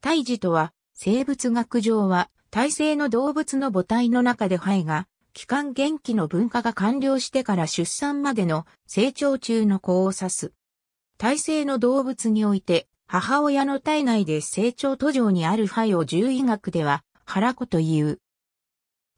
胎児とは、生物学上は、体制の動物の母体の中で肺が、期間元気の分化が完了してから出産までの成長中の子を指す。体制の動物において、母親の体内で成長途上にある肺を獣医学では、腹子という。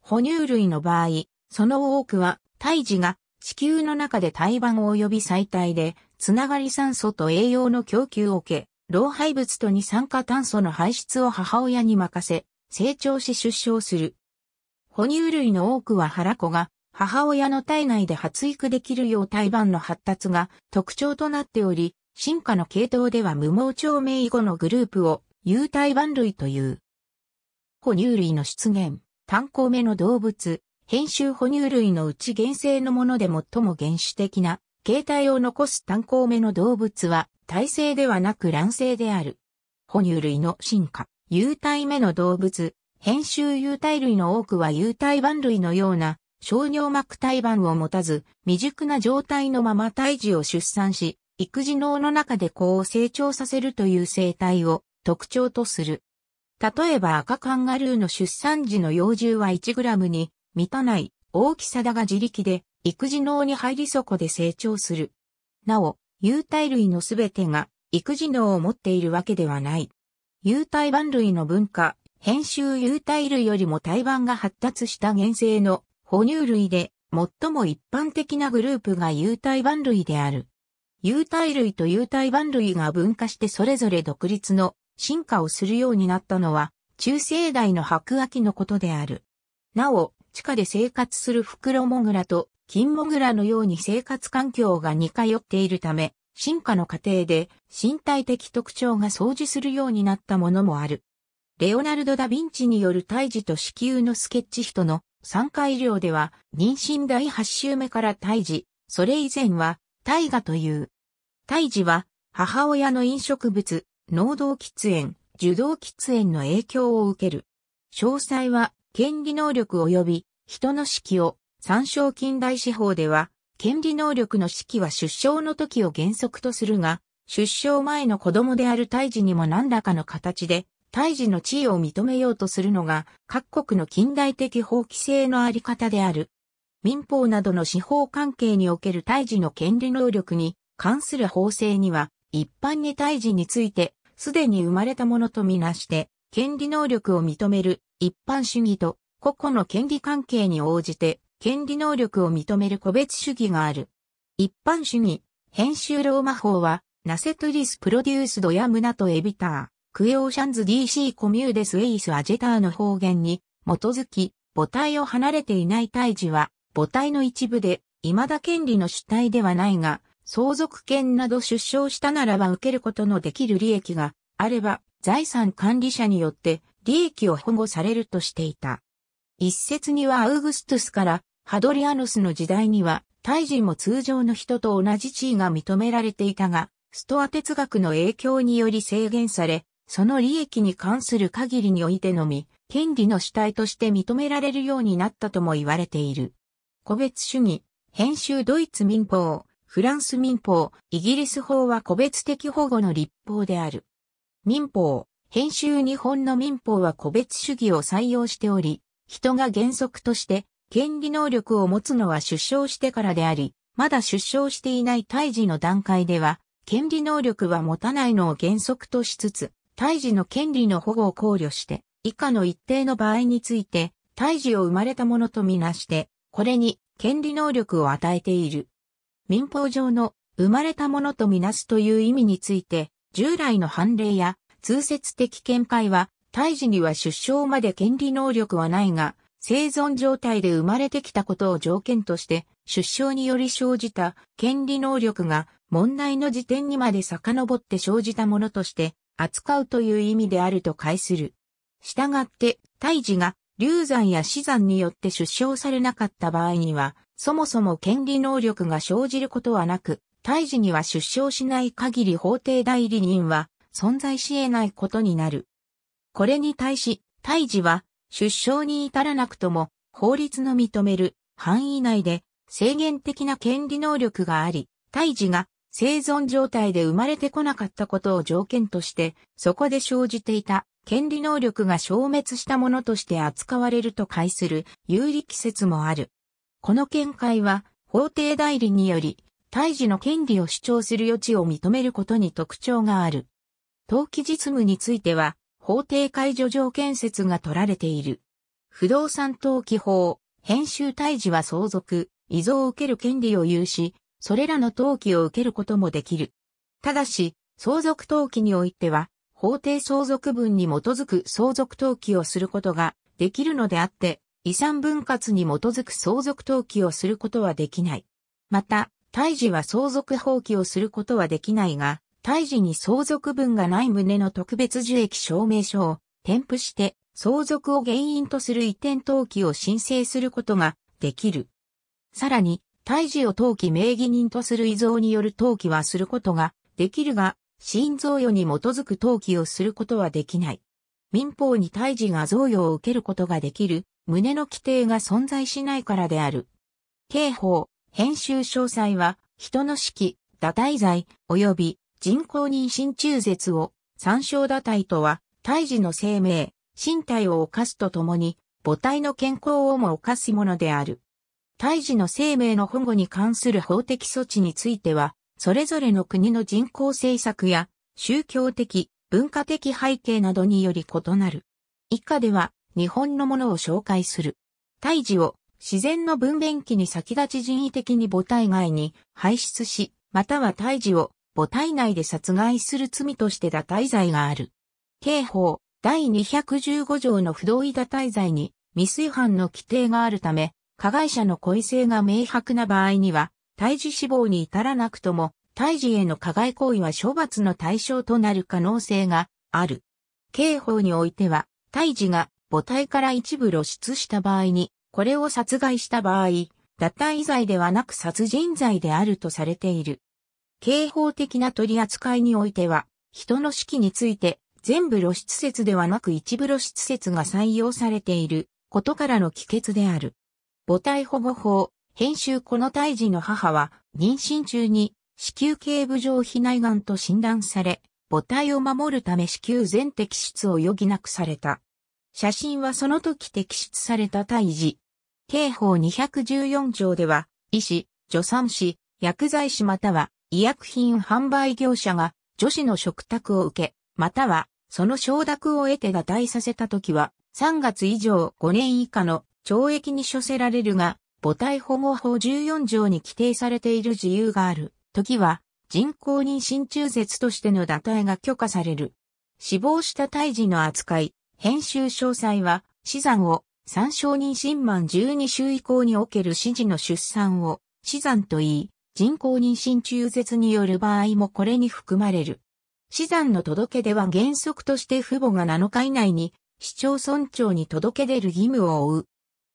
哺乳類の場合、その多くは、胎児が子宮の中で胎盤及び最体で、つながり酸素と栄養の供給を受け、老廃物と二酸化炭素の排出を母親に任せ、成長し出生する。哺乳類の多くは腹子が母親の体内で発育できるよう胎盤の発達が特徴となっており、進化の系統では無毛長命以後のグループを有胎盤類という。哺乳類の出現、単行目の動物、編集哺乳類のうち原生のもので最も原始的な形態を残す単行目の動物は、体性ではなく卵性である。哺乳類の進化、有体目の動物、編集有体類の多くは有体板類のような、小尿膜体板を持たず、未熟な状態のまま胎児を出産し、育児脳の中で子を成長させるという生態を特徴とする。例えば赤カンガルーの出産時の幼獣は 1g に満たない大きさだが自力で育児脳に入りそこで成長する。なお、有体類のすべてが育児脳を持っているわけではない。有体版類の文化、編集有体類よりも体盤が発達した原生の哺乳類で最も一般的なグループが有体版類である。有体類と有体版類が分化してそれぞれ独立の進化をするようになったのは中生代の白亜紀のことである。なお、地下で生活するフクロモグラと金モグラのように生活環境が似通っているため、進化の過程で身体的特徴が掃除するようになったものもある。レオナルド・ダ・ヴィンチによる胎児と子宮のスケッチ人の産科医療では妊娠第8週目から胎児、それ以前は胎芽という。胎児は母親の飲食物、脳動喫煙、受動喫煙の影響を受ける。詳細は権利能力及び人の式を、参照近代司法では、権利能力の式は出生の時を原則とするが、出生前の子供である胎児にも何らかの形で、胎児の地位を認めようとするのが、各国の近代的法規制のあり方である。民法などの司法関係における胎児の権利能力に関する法制には、一般に胎児について、すでに生まれたものとみなして、権利能力を認める一般主義と個々の権利関係に応じて、権利能力を認める個別主義がある。一般主義、編集ローマ法は、ナセトゥリスプロデュースドヤムナとエビター、クエオーシャンズ DC コミューデスエイスアジェターの方言に、基づき、母体を離れていない胎児は、母体の一部で、未だ権利の主体ではないが、相続権など出生したならば受けることのできる利益があれば、財産管理者によって利益を保護されるとしていた。一説にはアウグストゥスからハドリアヌスの時代には、大臣も通常の人と同じ地位が認められていたが、ストア哲学の影響により制限され、その利益に関する限りにおいてのみ、権利の主体として認められるようになったとも言われている。個別主義、編集ドイツ民法、フランス民法、イギリス法は個別的保護の立法である。民法、編集日本の民法は個別主義を採用しており、人が原則として、権利能力を持つのは出生してからであり、まだ出生していない胎児の段階では、権利能力は持たないのを原則としつつ、胎児の権利の保護を考慮して、以下の一定の場合について、胎児を生まれたものとみなして、これに権利能力を与えている。民法上の生まれたものとみなすという意味について、従来の判例や通説的見解は胎児には出生まで権利能力はないが、生存状態で生まれてきたことを条件として、出生により生じた権利能力が問題の時点にまで遡って生じたものとして扱うという意味であると解する。従って、胎児が流産や死産によって出生されなかった場合には、そもそも権利能力が生じることはなく、胎児には出生しない限り法定代理人は存在し得ないことになる。これに対し、胎児は出生に至らなくとも法律の認める範囲内で制限的な権利能力があり、胎児が生存状態で生まれてこなかったことを条件として、そこで生じていた権利能力が消滅したものとして扱われると解する有利季説もある。この見解は法定代理により、胎児の権利を主張する余地を認めることに特徴がある。登記実務については、法定解除条件説が取られている。不動産登記法、編集退治は相続、遺贈を受ける権利を有し、それらの登記を受けることもできる。ただし、相続登記においては、法定相続分に基づく相続登記をすることができるのであって、遺産分割に基づく相続登記をすることはできない。また、胎児は相続放棄をすることはできないが、胎児に相続分がない旨の特別受益証明書を添付して相続を原因とする移転登記を申請することができる。さらに、胎児を登記名義人とする遺贈による登記はすることができるが、新贈与に基づく登記をすることはできない。民法に胎児が贈与を受けることができる、旨の規定が存在しないからである。刑法、編集詳細は、人の指揮、堕胎罪、及び人工妊娠中絶を、参照堕胎とは、胎児の生命、身体を犯すとともに、母体の健康をも犯すものである。胎児の生命の保護に関する法的措置については、それぞれの国の人口政策や、宗教的、文化的背景などにより異なる。以下では、日本のものを紹介する。胎児を自然の分娩期に先立ち人為的に母体外に排出し、または胎児を母体内で殺害する罪として堕胎罪がある。刑法第215条の不同意堕胎罪に未遂犯の規定があるため、加害者の故意性が明白な場合には、胎児死亡に至らなくとも、胎児への加害行為は処罰の対象となる可能性がある。刑法においては、胎児が母体から一部露出した場合に、これを殺害した場合、堕胎罪ではなく殺人罪であるとされている。刑法的な取り扱いにおいては、人の死期について、全部露出説ではなく一部露出説が採用されていることからの帰結である。母体保護法、編集この胎児の母は、妊娠中に子宮頸部上皮内癌と診断され、母体を守るため子宮全摘出を余儀なくされた。写真はその時摘出された胎児。刑法214条では、医師、助産師、薬剤師または医薬品販売業者が女子の食卓を受け、またはその承諾を得て脱退させたときは、3月以上5年以下の懲役に処せられるが、母体保護法14条に規定されている自由があるときは、人工妊娠中絶としての打退が許可される。死亡した胎児の扱い、編集詳細は、死産を、参照妊娠満12週以降における指示の出産を、死産と言い、人工妊娠中絶による場合もこれに含まれる。死産の届け出は原則として父母が7日以内に市町村長に届け出る義務を負う。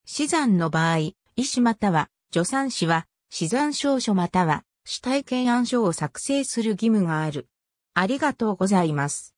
死産の場合、医師または助産師は死産証書または死体検案書を作成する義務がある。ありがとうございます。